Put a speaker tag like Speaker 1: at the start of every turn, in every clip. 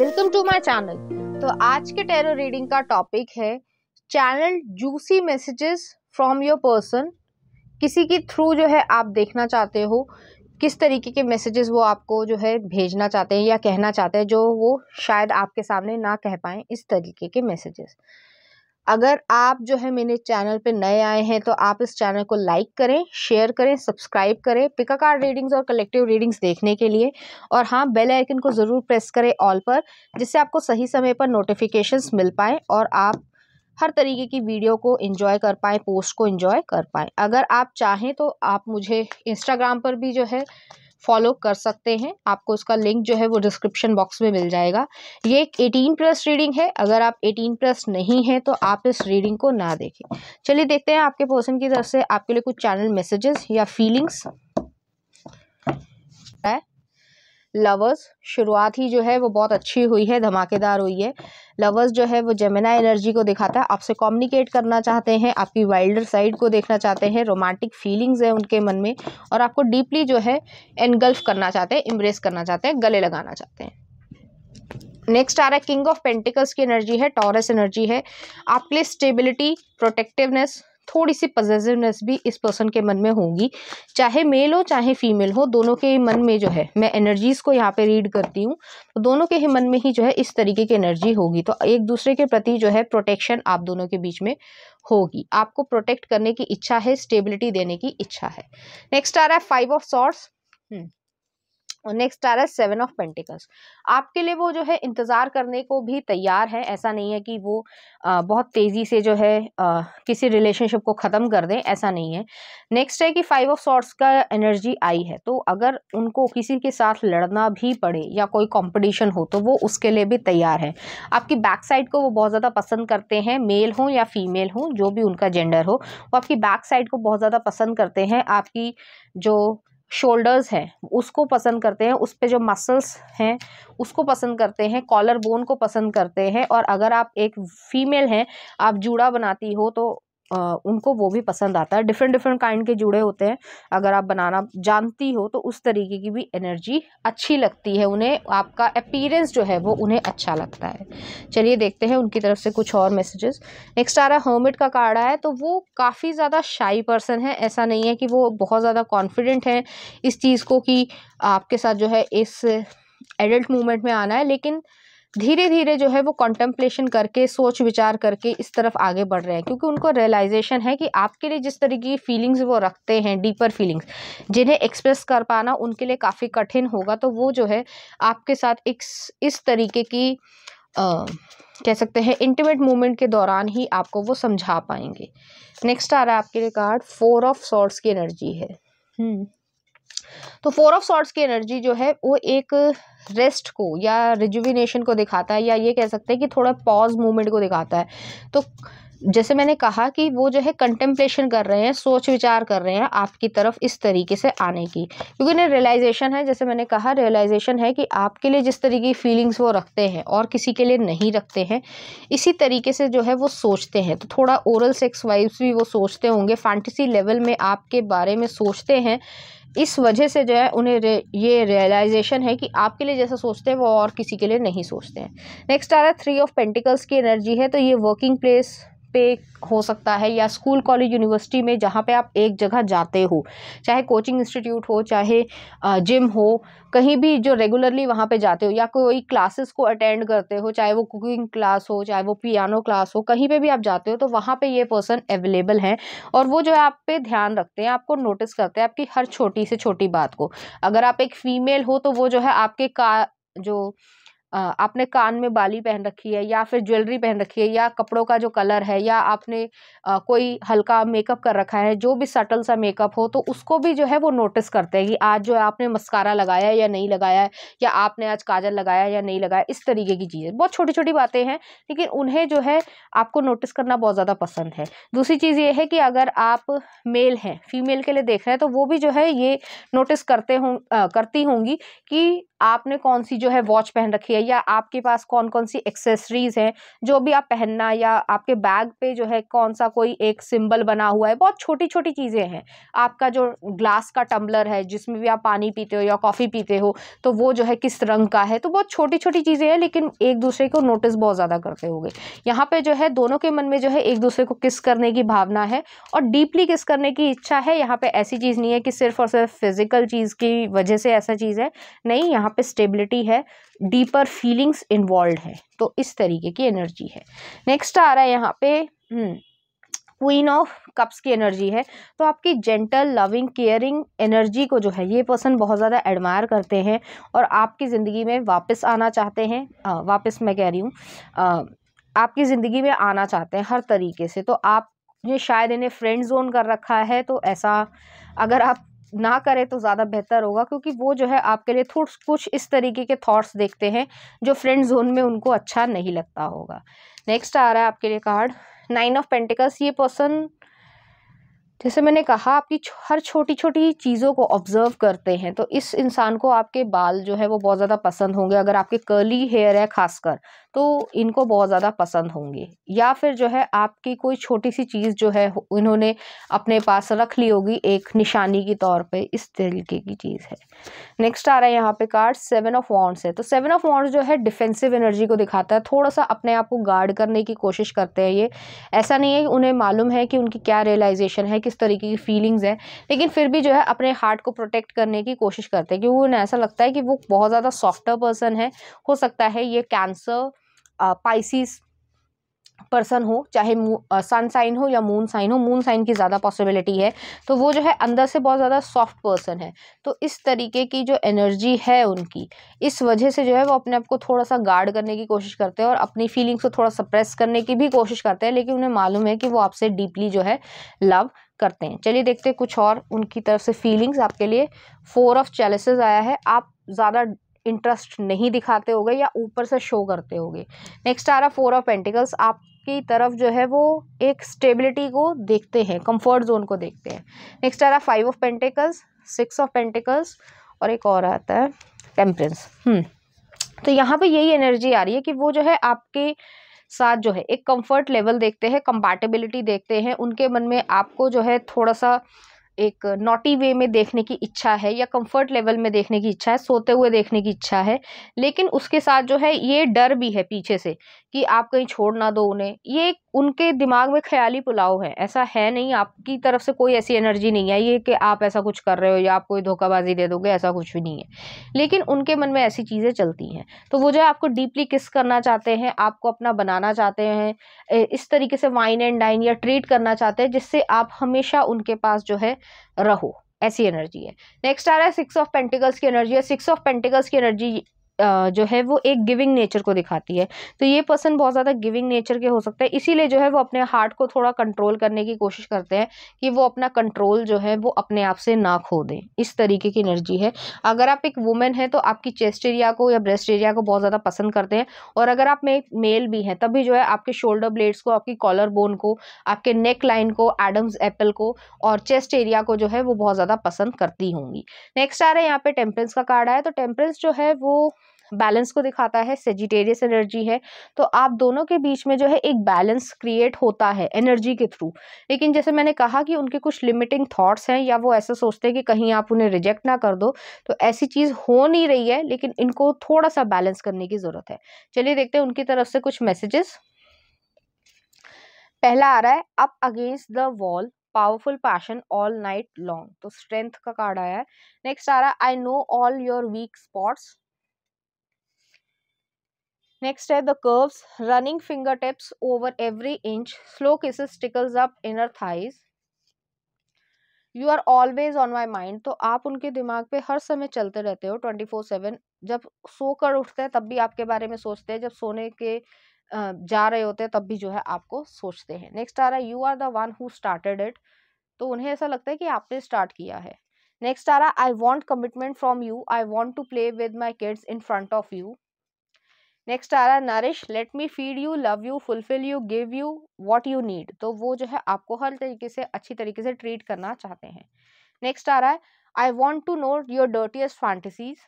Speaker 1: Welcome to my channel तो आज के टेरो रीडिंग का टॉपिक है channel juicy messages from your person किसी के थ्रू जो है आप देखना चाहते हो किस तरीके के मैसेजेस वो आपको जो है भेजना चाहते हैं या कहना चाहते हैं जो वो शायद आपके सामने ना कह पाए इस तरीके के मैसेजेस अगर आप जो है मेरे चैनल पे नए आए हैं तो आप इस चैनल को लाइक करें शेयर करें सब्सक्राइब करें पिका कार्ड रीडिंग्स और कलेक्टिव रीडिंग्स देखने के लिए और हाँ बेल आइकन को ज़रूर प्रेस करें ऑल पर जिससे आपको सही समय पर नोटिफिकेशंस मिल पाएँ और आप हर तरीके की वीडियो को इन्जॉय कर पाएँ पोस्ट को इन्जॉय कर पाएँ अगर आप चाहें तो आप मुझे इंस्टाग्राम पर भी जो है फॉलो कर सकते हैं आपको उसका लिंक जो है वो डिस्क्रिप्शन बॉक्स में मिल जाएगा ये एक एटीन प्लस रीडिंग है अगर आप एटीन प्लस नहीं है तो आप इस रीडिंग को ना देखें चलिए देखते हैं आपके पर्सन की तरफ से आपके लिए कुछ चैनल मैसेजेस या फीलिंग्स है लवर्स शुरुआत ही जो है वो बहुत अच्छी हुई है धमाकेदार हुई है लवर्स जो है वो जमेना एनर्जी को दिखाता है आपसे कम्युनिकेट करना चाहते हैं आपकी वाइल्डर साइड को देखना चाहते हैं रोमांटिक फीलिंग्स है उनके मन में और आपको डीपली जो है एनगल्फ करना चाहते हैं इम्ब्रेस करना चाहते हैं गले लगाना चाहते हैं नेक्स्ट आ रहा है किंग ऑफ पेंटिकल्स की एनर्जी है टॉरस एनर्जी है आपके लिए स्टेबिलिटी प्रोटेक्टिवनेस थोड़ी सी पॉजिटिवनेस भी इस पर्सन के मन में होगी चाहे मेल हो चाहे फीमेल हो दोनों के मन में जो है मैं एनर्जीज़ को यहाँ पे रीड करती हूँ तो दोनों के ही मन में ही जो है इस तरीके की एनर्जी होगी तो एक दूसरे के प्रति जो है प्रोटेक्शन आप दोनों के बीच में होगी आपको प्रोटेक्ट करने की इच्छा है स्टेबिलिटी देने की इच्छा है नेक्स्ट आ रहा है फाइव ऑफ सॉर्ट्स और नेक्स्ट आ रहा है सेवन ऑफ पेंटिकल्स आपके लिए वो जो है इंतज़ार करने को भी तैयार है ऐसा नहीं है कि वो आ, बहुत तेज़ी से जो है आ, किसी रिलेशनशिप को ख़त्म कर दें ऐसा नहीं है नेक्स्ट है कि फाइव ऑफ सॉर्ट्स का एनर्जी आई है तो अगर उनको किसी के साथ लड़ना भी पड़े या कोई कॉम्पिटिशन हो तो वो उसके लिए भी तैयार है आपकी बैक साइड को वो बहुत ज़्यादा पसंद करते हैं मेल हों या फीमेल हों जो भी उनका जेंडर हो वो आपकी बैक साइड को बहुत ज़्यादा पसंद करते हैं आपकी जो शोल्डर्स हैं उसको पसंद करते हैं उस पर जो मसल्स हैं उसको पसंद करते हैं कॉलर बोन को पसंद करते हैं और अगर आप एक फीमेल हैं आप जूड़ा बनाती हो तो उनको वो भी पसंद आता है डिफरेंट डिफरेंट काइंड के जुड़े होते हैं अगर आप बनाना जानती हो तो उस तरीके की भी एनर्जी अच्छी लगती है उन्हें आपका अपीरेंस जो है वो उन्हें अच्छा लगता है चलिए देखते हैं उनकी तरफ से कुछ और मैसेजेस नेक्स्ट आ रहा है हर्मिट का कार्ड आया तो वो काफ़ी ज़्यादा शाई पर्सन है ऐसा नहीं है कि वो बहुत ज़्यादा कॉन्फिडेंट हैं इस चीज़ को कि आपके साथ जो है इस एडल्ट मूवमेंट में आना है लेकिन धीरे धीरे जो है वो कॉन्टम्पलेशन करके सोच विचार करके इस तरफ आगे बढ़ रहे हैं क्योंकि उनको रियलाइजेशन है कि आपके लिए जिस तरीके की फीलिंग्स वो रखते हैं डीपर फीलिंग्स जिन्हें एक्सप्रेस कर पाना उनके लिए काफ़ी कठिन होगा तो वो जो है आपके साथ एक इस तरीके की आ, कह सकते हैं इंटीमेट मोमेंट के दौरान ही आपको वो समझा पाएंगे नेक्स्ट आ रहा है आपके लिए कार्ड फोर ऑफ सॉर्ट्स की एनर्जी है हम्म। तो फोर ऑफ सॉर्ट्स की एनर्जी जो है वो एक रेस्ट को या रिजुविनेशन को दिखाता है या ये कह सकते हैं कि थोड़ा पॉज मूवमेंट को दिखाता है तो जैसे मैंने कहा कि वो जो है कंटेम्पलेशन कर रहे हैं सोच विचार कर रहे हैं आपकी तरफ इस तरीके से आने की क्योंकि उन्हें रियलाइजेशन है जैसे मैंने कहा रियलाइजेशन है कि आपके लिए जिस तरीके की फीलिंग्स वो रखते हैं और किसी के लिए नहीं रखते हैं इसी तरीके से जो है वो सोचते हैं तो थोड़ा ओरल सेक्स वाइव्स भी वो सोचते होंगे फैंटसी लेवल में आपके बारे में सोचते हैं इस वजह से जो है उन्हें रे, ये रियलाइजेशन है कि आपके लिए जैसा सोचते हैं वो और किसी के लिए नहीं सोचते हैं नेक्स्ट आ रहा है थ्री ऑफ पेंटिकल्स की एनर्जी है तो ये वर्किंग प्लेस पे हो सकता है या स्कूल कॉलेज यूनिवर्सिटी में जहाँ पे आप एक जगह जाते हो चाहे कोचिंग इंस्टीट्यूट हो चाहे जिम हो कहीं भी जो रेगुलरली वहाँ पे जाते हो या कोई क्लासेस को अटेंड करते हो चाहे वो कुकिंग क्लास हो चाहे वो पियानो क्लास हो कहीं पे भी आप जाते हो तो वहाँ पे ये पर्सन अवेलेबल हैं और वो जो है आप पे ध्यान रखते हैं आपको नोटिस करते हैं आपकी हर छोटी से छोटी बात को अगर आप एक फ़ीमेल हो तो वो जो है आपके का जो आपने कान में बाली पहन रखी है या फिर ज्वेलरी पहन रखी है या कपड़ों का जो कलर है या आपने कोई हल्का मेकअप कर रखा है जो भी सटल सा मेकअप हो तो उसको भी जो है वो नोटिस करते हैं कि आज जो है आपने मस्कारा लगाया या नहीं लगाया या आपने आज काजल लगाया या नहीं लगाया इस तरीके की चीज़ें बहुत छोटी छोटी बातें हैं लेकिन उन्हें जो है आपको नोटिस करना बहुत ज़्यादा पसंद है दूसरी चीज़ ये है कि अगर आप मेल हैं फीमेल के लिए देख रहे हैं तो वो भी जो है ये नोटिस करते हों करती होंगी कि आपने कौन सी जो है वॉच पहन रखी है या आपके पास कौन कौन सी एक्सेसरीज़ हैं जो भी आप पहनना या आपके बैग पे जो है कौन सा कोई एक सिंबल बना हुआ है बहुत छोटी छोटी चीज़ें हैं आपका जो ग्लास का टम्बलर है जिसमें भी आप पानी पीते हो या कॉफ़ी पीते हो तो वो जो है किस रंग का है तो बहुत छोटी छोटी चीज़ें हैं लेकिन एक दूसरे को नोटिस बहुत ज़्यादा करते हो गए यहाँ जो है दोनों के मन में जो है एक दूसरे को किस करने की भावना है और डीपली किस करने की इच्छा है यहाँ पर ऐसी चीज़ नहीं है कि सिर्फ और सिर्फ फिज़िकल चीज़ की वजह से ऐसा चीज़ है नहीं यहाँ यहाँ पे स्टेबिलिटी है डीपर फीलिंग्स इन्वॉल्व है तो इस तरीके की एनर्जी है नेक्स्ट आ रहा है यहाँ पे क्वीन ऑफ कप्स की एनर्जी है तो आपकी जेंटल लविंग केयरिंग एनर्जी को जो है ये पर्सन बहुत ज़्यादा एडमायर करते हैं और आपकी ज़िंदगी में वापस आना चाहते हैं वापस मैं कह रही हूँ आपकी ज़िंदगी में आना चाहते हैं हर तरीके से तो आप ये शायद इन्हें फ्रेंड जोन कर रखा है तो ऐसा अगर आप ना करें तो ज़्यादा बेहतर होगा क्योंकि वो जो है आपके लिए थोड़ कुछ इस तरीके के थॉट्स देखते हैं जो फ्रेंड जोन में उनको अच्छा नहीं लगता होगा नेक्स्ट आ रहा है आपके लिए कार्ड नाइन ऑफ पेंटिकल्स ये पर्सन जैसे मैंने कहा आपकी हर छोटी छोटी चीज़ों को ऑब्ज़र्व करते हैं तो इस इंसान को आपके बाल जो है वो बहुत ज़्यादा पसंद होंगे अगर आपके कर्ली हेयर है खासकर तो इनको बहुत ज़्यादा पसंद होंगे या फिर जो है आपकी कोई छोटी सी चीज़ जो है इन्होंने अपने पास रख ली होगी एक निशानी के तौर पे इस तरीके की चीज़ है नेक्स्ट आ रहा है यहाँ पे कार्ड सेवन ऑफ वॉन्ट्स है तो सेवन ऑफ वॉन्ट्स जो है डिफेंसिव एनर्जी को दिखाता है थोड़ा सा अपने आप को गार्ड करने की कोशिश करते हैं ये ऐसा नहीं है कि उन्हें मालूम है कि उनकी क्या रियलाइजेशन है किस तरीके की फीलिंग्स है लेकिन फिर भी जो है अपने हार्ट को प्रोटेक्ट करने की कोशिश करते हैं क्योंकि उन्हें ऐसा लगता है कि वो बहुत ज़्यादा सॉफ्टर पर्सन है हो सकता है ये कैंसर पाइसिस uh, पर्सन हो चाहे सन साइन हो या मून साइन हो मून साइन की ज़्यादा पॉसिबिलिटी है तो वो जो है अंदर से बहुत ज़्यादा सॉफ्ट पर्सन है तो इस तरीके की जो एनर्जी है उनकी इस वजह से जो है वो अपने आप को थोड़ा सा गार्ड करने की कोशिश करते हैं और अपनी फीलिंग्स को थोड़ा सप्रेस करने की भी कोशिश करते हैं लेकिन उन्हें मालूम है कि वो आपसे डीपली जो है लव करते हैं चलिए देखते हैं कुछ और उनकी तरफ से फीलिंग्स आपके लिए फोर ऑफ चैलेंसेज आया है आप ज़्यादा इंटरेस्ट नहीं दिखाते होगे या ऊपर से शो करते होगे नेक्स्ट आ रहा फोर ऑफ पेंटिकल्स आप की तरफ जो है वो एक स्टेबिलिटी को देखते हैं कंफर्ट जोन को देखते हैं नेक्स्ट आ रहा five of pentacles six of pentacles और एक और आता है टेम्परेंस hmm। तो यहाँ पे यही एनर्जी आ रही है कि वो जो है आपके साथ जो है एक कंफर्ट लेवल देखते हैं कंपैटिबिलिटी देखते हैं उनके मन में आपको जो है थोड़ा सा एक नॉटी वे में देखने की इच्छा है या कंफर्ट लेवल में देखने की इच्छा है सोते हुए देखने की इच्छा है लेकिन उसके साथ जो है ये डर भी है पीछे से कि आप कहीं छोड़ ना दो उन्हें ये उनके दिमाग में ख्याली पुलाव है ऐसा है नहीं आपकी तरफ से कोई ऐसी एनर्जी नहीं है ये कि आप ऐसा कुछ कर रहे हो या आप कोई धोखाबाजी दे दोगे ऐसा कुछ भी नहीं है लेकिन उनके मन में ऐसी चीज़ें चलती हैं तो वो जो है आपको डीपली किस करना चाहते हैं आपको अपना बनाना चाहते हैं इस तरीके से वाइन एंड डाइन या ट्रीट करना चाहते हैं जिससे आप हमेशा उनके पास जो है रहो ऐसी एनर्जी है नेक्स्ट आ रहा है सिक्स ऑफ पेंटिकल्स की एनर्जी है सिक्स ऑफ पेंटिकल्स की एनर्जी जो है वो एक गिविंग नेचर को दिखाती है तो ये पर्सन बहुत ज़्यादा गिविंग नेचर के हो सकते हैं इसीलिए जो है वो अपने हार्ट को थोड़ा कंट्रोल करने की कोशिश करते हैं कि वो अपना कंट्रोल जो है वो अपने आप से ना खो दें इस तरीके की एनर्जी है अगर आप एक वुमेन है तो आपकी चेस्ट एरिया को या ब्रेस्ट एरिया को बहुत ज़्यादा पसंद करते हैं और अगर आप में मेल भी हैं तभी जो है आपके शोल्डर ब्लेड्स को आपकी कॉलर बोन को आपके नेक लाइन को एडम्स एप्पल को और चेस्ट एरिया को जो है वो बहुत ज़्यादा पसंद करती होंगी नेक्स्ट आ रहा है यहाँ पे टेम्परेंस का कार्ड आया तो टेम्परेंस जो है वो बैलेंस को दिखाता है सेजिटेरियस एनर्जी है तो आप दोनों के बीच में जो है एक बैलेंस क्रिएट होता है एनर्जी के थ्रू लेकिन जैसे मैंने कहा कि उनके कुछ लिमिटिंग थाट्स हैं या वो ऐसा सोचते हैं कि कहीं आप उन्हें रिजेक्ट ना कर दो तो ऐसी चीज़ हो नहीं रही है लेकिन इनको थोड़ा सा बैलेंस करने की ज़रूरत है चलिए देखते हैं उनकी तरफ से कुछ मैसेजेस पहला आ रहा है up against the wall powerful passion all night long तो स्ट्रेंथ का कार्ड आया है नेक्स्ट आ रहा है I know all your weak spots next है curves running finger tips over every inch slow kisses tickles up inner thighs. You are always on my mind तो आप उनके दिमाग पे हर समय चलते रहते हो ट्वेंटी फोर सेवन जब सो कर उठते हैं तब भी आपके बारे में सोचते हैं जब सोने के जा रहे होते हैं तब भी जो है आपको सोचते हैं नेक्स्ट आ रहा है you are the one who started it तो उन्हें ऐसा लगता है कि आपने स्टार्ट किया है नेक्स्ट आ रहा I want commitment from you I want to play with my kids in front of you next आ रहा है nourish let me feed you love you fulfil you give you what you need तो वो जो है आपको हर तरीके से अच्छी तरीके से ट्रीट करना चाहते हैं नेक्स्ट आ रहा है I want to know your dirtiest fantasies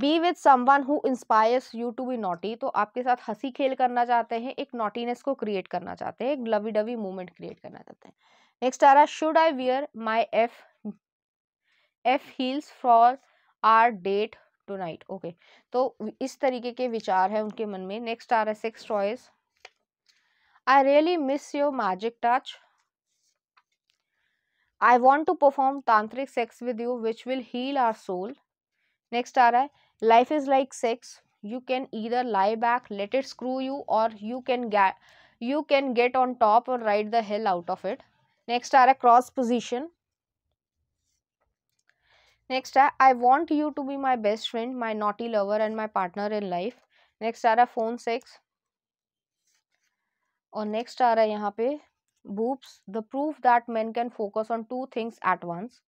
Speaker 1: be with someone who inspires you to be naughty तो आपके साथ हंसी खेल करना चाहते हैं एक नोटीनेस को क्रिएट करना चाहते हैं एक लवी डवी मूवमेंट क्रिएट करना चाहते हैं नेक्स्ट आ रहा है should I wear my F F heels for our date tonight okay तो इस तरीके के विचार है उनके मन में नेक्स्ट आ रहा है six choice I really miss your magic touch I want to perform tantric sex with you which will heal our soul next आ रहा है life is like sex you can either lie back let it screw you or you can you can get on top और ride the hell out of it next आ रहा है cross position next है I want you to be my best friend my naughty lover and my partner in life next आ रहा है phone sex और next आ रहा है यहाँ पे boobs the proof that man can focus on two things at once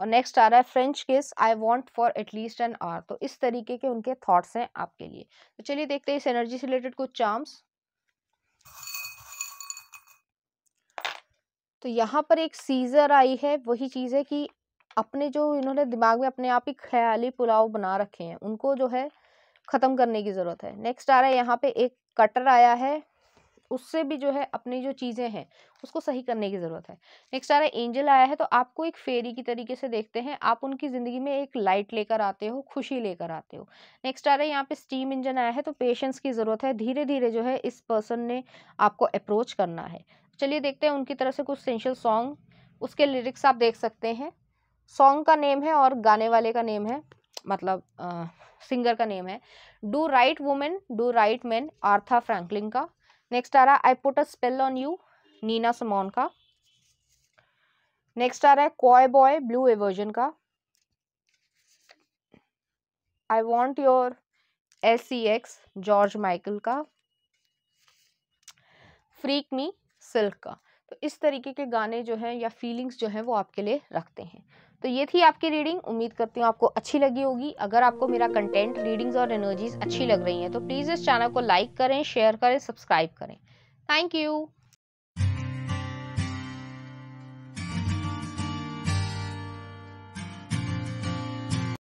Speaker 1: और नेक्स्ट आ रहा है French kiss I want for at least an hour तो इस तरीके के उनके थाट्स हैं आपके लिए तो चलिए देखते हैं इस एनर्जी से रिलेटेड कुछ चार्म्स तो यहाँ पर एक सीजर आई है वही चीज़ है कि अपने जो इन्होंने दिमाग में अपने आप ही ख्याली पुलाव बना रखे हैं उनको जो है ख़त्म करने की ज़रूरत है नेक्स्ट आ रहा है यहाँ पे एक कटर आया है उससे भी जो है अपनी जो चीज़ें हैं उसको सही करने की ज़रूरत है नेक्स्ट आ रहा है एंजल आया है तो आपको एक फेरी की तरीके से देखते हैं आप उनकी ज़िंदगी में एक लाइट लेकर आते हो खुशी लेकर आते हो नेक्स्ट आ रहा है यहाँ पे स्टीम इंजन आया है तो पेशेंस की ज़रूरत है धीरे धीरे जो है इस पर्सन ने आपको अप्रोच करना है चलिए देखते हैं उनकी तरफ से कुछ सेंशल सॉन्ग उसके लिरिक्स आप देख सकते हैं सॉन्ग का नेम है और गाने वाले का नेम है मतलब आ, सिंगर का नेम है do right woman do right man Aretha Franklin का नेक्स्ट आ रहा है I put a spell on you Nina Simone का नेक्स्ट आ रहा है कॉय बॉय ब्लू एवर्जन का I want your L C X George Michael का फ्रीक मी सिल्क का तो इस तरीके के गाने जो हैं या फीलिंग्स जो हैं वो आपके लिए रखते हैं तो ये थी आपकी रीडिंग उम्मीद करती हूँ आपको अच्छी लगी होगी अगर आपको मेरा कंटेंट रीडिंग्स और एनर्जीज अच्छी लग रही हैं तो प्लीज़ इस चैनल को लाइक करें शेयर करें सब्सक्राइब करें थैंक यू